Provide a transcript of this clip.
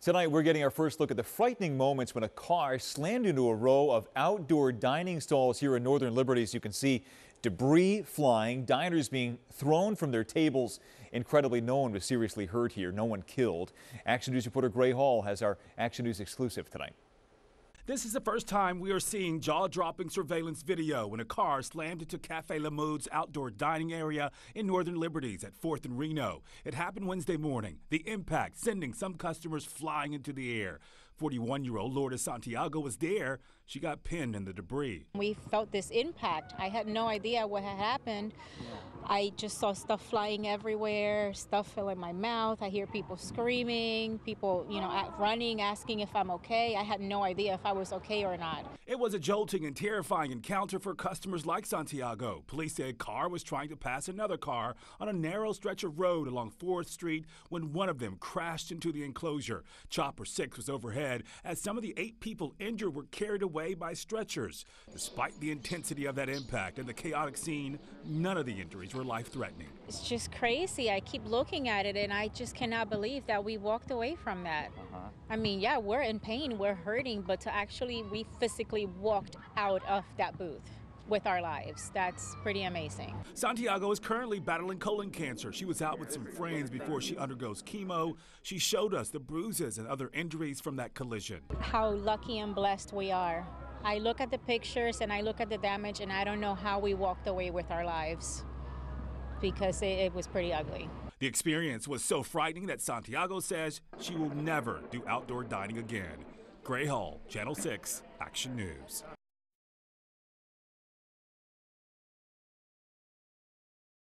Tonight, we're getting our first look at the frightening moments when a car slammed into a row of outdoor dining stalls here in Northern Liberties. you can see, debris flying, diners being thrown from their tables. Incredibly, no one was seriously hurt here, no one killed. Action News reporter Gray Hall has our Action News exclusive tonight. This is the first time we are seeing jaw-dropping surveillance video when a car slammed into Cafe Lamoud's outdoor dining area in Northern Liberties at 4th and Reno. It happened Wednesday morning. The impact sending some customers flying into the air. 41 year old Lourdes Santiago was there. She got pinned in the debris. We felt this impact. I had no idea what had happened. I just saw stuff flying everywhere, stuff fell in my mouth. I hear people screaming, people, you know, running, asking if I'm okay. I had no idea if I was okay or not. It was a jolting and terrifying encounter for customers like Santiago. Police say a car was trying to pass another car on a narrow stretch of road along 4th Street when one of them crashed into the enclosure. Chopper 6 was overhead as some of the eight people injured were carried away by stretchers. Despite the intensity of that impact and the chaotic scene, none of the injuries were life threatening. It's just crazy. I keep looking at it and I just cannot believe that we walked away from that. Uh-huh. I mean, yeah, we're in pain, we're hurting, but to actually, we physically walked out of that booth with our lives. That's pretty amazing. Santiago is currently battling colon cancer. She was out with some friends before she undergoes chemo. She showed us the bruises and other injuries from that collision. How lucky and blessed we are. I look at the pictures and I look at the damage, and I don't know how we walked away with our lives because it, it was pretty ugly. The experience was so frightening that Santiago says she will never do outdoor dining again. Gray Hall, Channel 6, Action News.